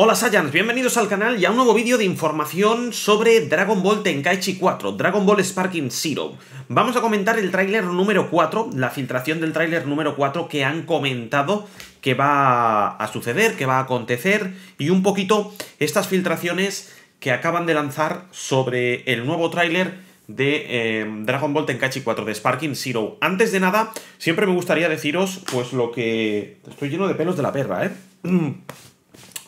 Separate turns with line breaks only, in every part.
Hola Saiyans, bienvenidos al canal y a un nuevo vídeo de información sobre Dragon Ball Tenkaichi 4, Dragon Ball Sparking Zero. Vamos a comentar el tráiler número 4, la filtración del tráiler número 4 que han comentado que va a suceder, que va a acontecer y un poquito estas filtraciones que acaban de lanzar sobre el nuevo tráiler de em, Dragon Ball Tenkaichi 4 de Sparking Zero. Antes de nada, siempre me gustaría deciros pues lo que... Estoy lleno de pelos de la perra, ¿eh?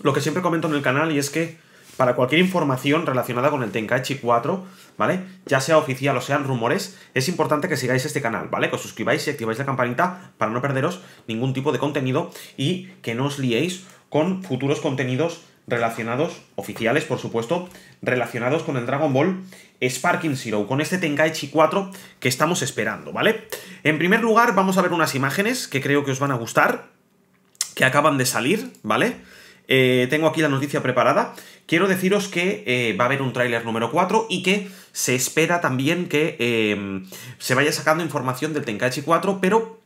lo que siempre comento en el canal y es que para cualquier información relacionada con el Tenkaichi 4, ¿vale? Ya sea oficial o sean rumores, es importante que sigáis este canal, ¿vale? Que os suscribáis y activáis la campanita para no perderos ningún tipo de contenido y que no os liéis con futuros contenidos relacionados, oficiales por supuesto, relacionados con el Dragon Ball Sparking Zero, con este Tenkaichi 4 que estamos esperando, ¿vale? En primer lugar vamos a ver unas imágenes que creo que os van a gustar, que acaban de salir, ¿vale? vale eh, tengo aquí la noticia preparada. Quiero deciros que eh, va a haber un tráiler número 4 y que se espera también que em, se vaya sacando información del Tenkaichi 4, pero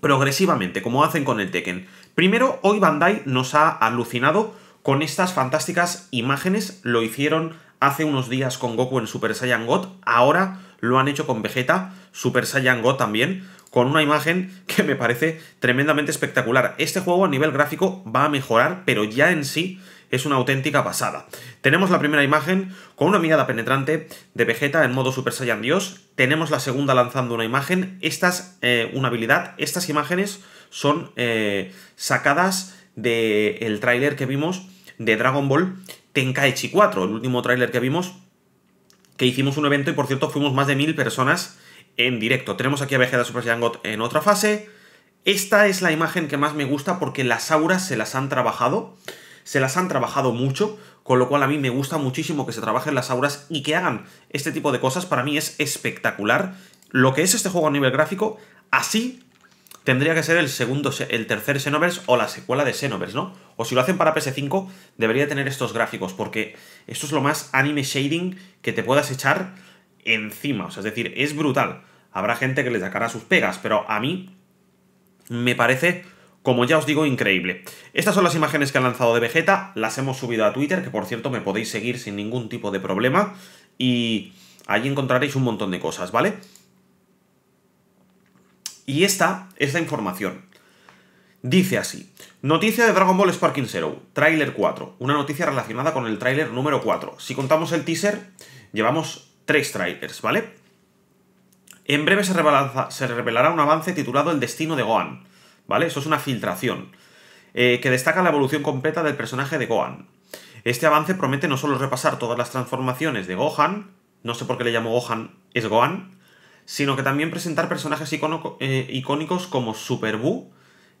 progresivamente, como hacen con el Tekken. Primero, hoy Bandai nos ha alucinado con estas fantásticas imágenes. Lo hicieron hace unos días con Goku en Super Saiyan God, ahora lo han hecho con Vegeta, Super Saiyan God también con una imagen que me parece tremendamente espectacular. Este juego a nivel gráfico va a mejorar, pero ya en sí es una auténtica pasada. Tenemos la primera imagen con una mirada penetrante de Vegeta en modo Super Saiyan Dios. Tenemos la segunda lanzando una imagen. Estas, eh, una habilidad, estas imágenes son eh, sacadas del tráiler que vimos de Dragon Ball Tenkaichi 4, el último tráiler que vimos, que hicimos un evento y por cierto fuimos más de mil personas en directo. Tenemos aquí a Vegeta Super Saiyan en otra fase. Esta es la imagen que más me gusta porque las auras se las han trabajado. Se las han trabajado mucho, con lo cual a mí me gusta muchísimo que se trabajen las auras y que hagan este tipo de cosas. Para mí es espectacular. Lo que es este juego a nivel gráfico, así tendría que ser el segundo, el tercer Xenoverse o la secuela de Xenoverse, ¿no? O si lo hacen para PS5, debería tener estos gráficos, porque esto es lo más anime shading que te puedas echar encima. O sea, es decir, es brutal. Habrá gente que le sacará sus pegas, pero a mí me parece, como ya os digo, increíble. Estas son las imágenes que han lanzado de Vegeta, las hemos subido a Twitter, que por cierto me podéis seguir sin ningún tipo de problema, y allí encontraréis un montón de cosas, ¿vale? Y esta es la información. Dice así, noticia de Dragon Ball Sparking Zero, Trailer 4, una noticia relacionada con el tráiler número 4. Si contamos el teaser, llevamos tres trailers, ¿vale? En breve se, revelará un avance titulado El destino de Gohan, ¿vale? Eso es una filtración, eh, que destaca la evolución completa del personaje de Gohan. Este avance promete no solo repasar todas las transformaciones de Gohan, no sé por qué le llamo Gohan, es Gohan, sino que también presentar personajes eh, icónicos como Super Buu,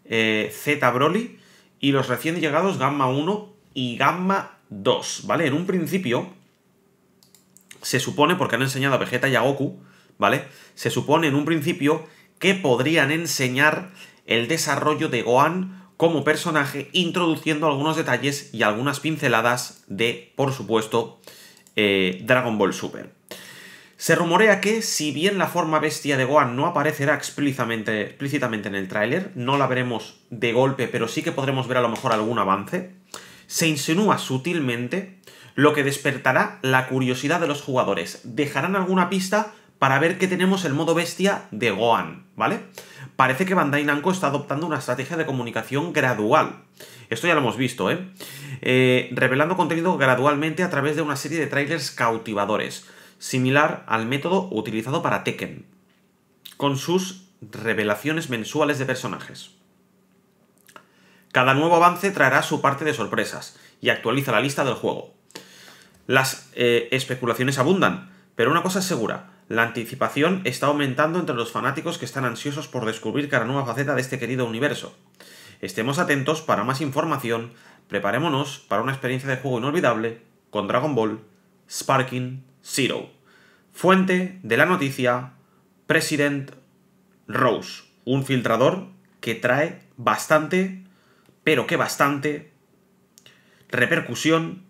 eh, Z Broly y los recién llegados Gamma 1 y Gamma 2, ¿vale? En un principio, se supone, porque han enseñado a Vegeta y a Goku, ¿vale? Se supone en un principio que podrían enseñar el desarrollo de Gohan como personaje, introduciendo algunos detalles y algunas pinceladas de, por supuesto, eh, Dragon Ball Super. Se rumorea que, si bien la forma bestia de Gohan no aparecerá explícitamente, explícitamente en el tráiler, no la veremos de golpe, pero sí que podremos ver a lo mejor algún avance, se insinúa sutilmente lo que despertará la curiosidad de los jugadores. Dejarán alguna pista para ver que tenemos el modo bestia de Gohan, ¿vale? Parece que Bandai Namco está adoptando una estrategia de comunicación gradual. Esto ya lo hemos visto, ¿eh? eh revelando contenido gradualmente a través de una serie de trailers cautivadores, similar al método utilizado para Tekken, con sus revelaciones mensuales de personajes. Cada nuevo avance traerá su parte de sorpresas y actualiza la lista del juego. Las eh, especulaciones abundan, pero una cosa es segura, la anticipación está aumentando entre los fanáticos que están ansiosos por descubrir cada nueva faceta de este querido universo. Estemos atentos para más información, preparémonos para una experiencia de juego inolvidable con Dragon Ball Sparking Zero. Fuente de la noticia, President Rose, un filtrador que trae bastante, pero que bastante, repercusión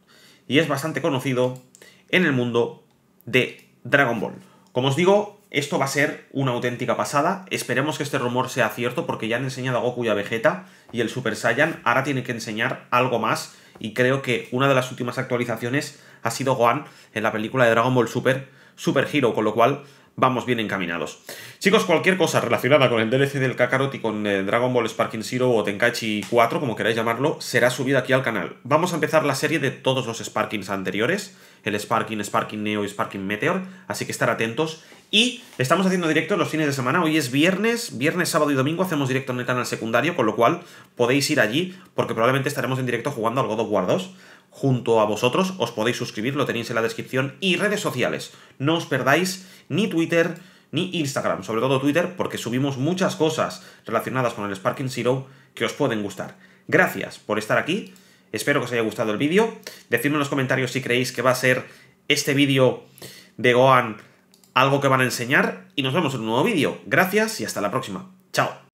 y es bastante conocido en el mundo de Dragon Ball. Como os digo, esto va a ser una auténtica pasada. Esperemos que este rumor sea cierto porque ya han enseñado a Goku y a Vegeta y el Super Saiyan ahora tiene que enseñar algo más y creo que una de las últimas actualizaciones ha sido Gohan en la película de Dragon Ball Super Super Hero, con lo cual vamos bien encaminados. Chicos, cualquier cosa relacionada con el DLC del Kakarot y con eh, Dragon Ball Sparking Zero o Tenkaichi 4, como queráis llamarlo, será subida aquí al canal. Vamos a empezar la serie de todos los Sparkings anteriores, el Sparking, Sparking Neo y Sparking Meteor, así que estar atentos y estamos haciendo directo los fines de semana. Hoy es viernes, viernes, sábado y domingo hacemos directo en el canal secundario, con lo cual podéis ir allí porque probablemente estaremos en directo jugando al God of War 2 junto a vosotros. Os podéis suscribir, lo tenéis en la descripción. Y redes sociales, no os perdáis ni Twitter ni Instagram, sobre todo Twitter, porque subimos muchas cosas relacionadas con el Sparking Zero que os pueden gustar. Gracias por estar aquí, espero que os haya gustado el vídeo. Decidme en los comentarios si creéis que va a ser este vídeo de Gohan algo que van a enseñar y nos vemos en un nuevo vídeo. Gracias y hasta la próxima. Chao.